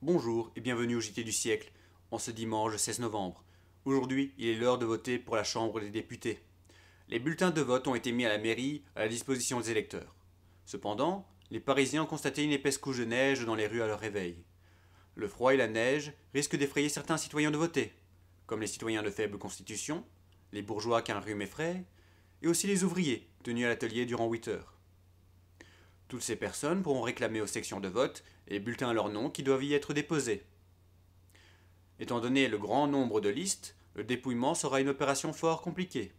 Bonjour et bienvenue au JT du siècle en ce dimanche 16 novembre. Aujourd'hui, il est l'heure de voter pour la Chambre des députés. Les bulletins de vote ont été mis à la mairie à la disposition des électeurs. Cependant, les Parisiens ont constaté une épaisse couche de neige dans les rues à leur réveil. Le froid et la neige risquent d'effrayer certains citoyens de voter, comme les citoyens de faible constitution, les bourgeois un rhume effraie, et aussi les ouvriers tenus à l'atelier durant 8 heures. Toutes ces personnes pourront réclamer aux sections de vote les bulletins à leur nom qui doivent y être déposés. Étant donné le grand nombre de listes, le dépouillement sera une opération fort compliquée.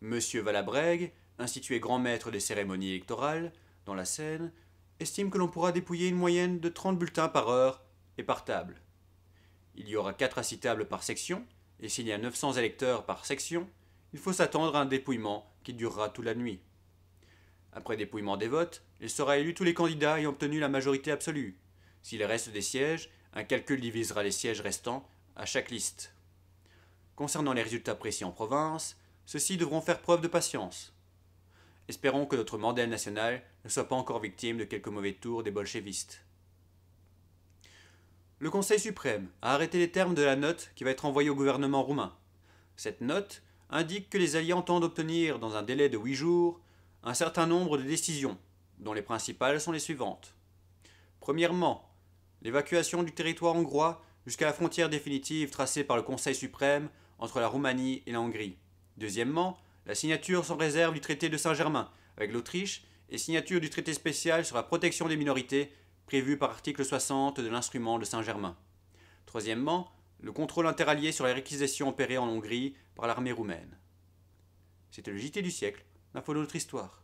Monsieur Valabrègue, institué grand maître des cérémonies électorales, dans la Seine, estime que l'on pourra dépouiller une moyenne de 30 bulletins par heure et par table. Il y aura 4 à tables par section, et s'il y a 900 électeurs par section, il faut s'attendre à un dépouillement qui durera toute la nuit. Après dépouillement des votes, il sera élu tous les candidats ayant obtenu la majorité absolue. S'il reste des sièges, un calcul divisera les sièges restants à chaque liste. Concernant les résultats précis en province, ceux-ci devront faire preuve de patience. Espérons que notre modèle national ne soit pas encore victime de quelques mauvais tours des bolchevistes. Le Conseil suprême a arrêté les termes de la note qui va être envoyée au gouvernement roumain. Cette note indique que les Alliés entendent obtenir, dans un délai de 8 jours, un certain nombre de décisions, dont les principales sont les suivantes. Premièrement, L'évacuation du territoire hongrois jusqu'à la frontière définitive tracée par le Conseil suprême entre la Roumanie et la Hongrie. Deuxièmement, la signature sans réserve du traité de Saint-Germain avec l'Autriche et signature du traité spécial sur la protection des minorités prévu par l'article 60 de l'instrument de Saint-Germain. Troisièmement, le contrôle interallié sur les réquisitions opérées en Hongrie par l'armée roumaine. C'était le JT du siècle, l'info de notre histoire.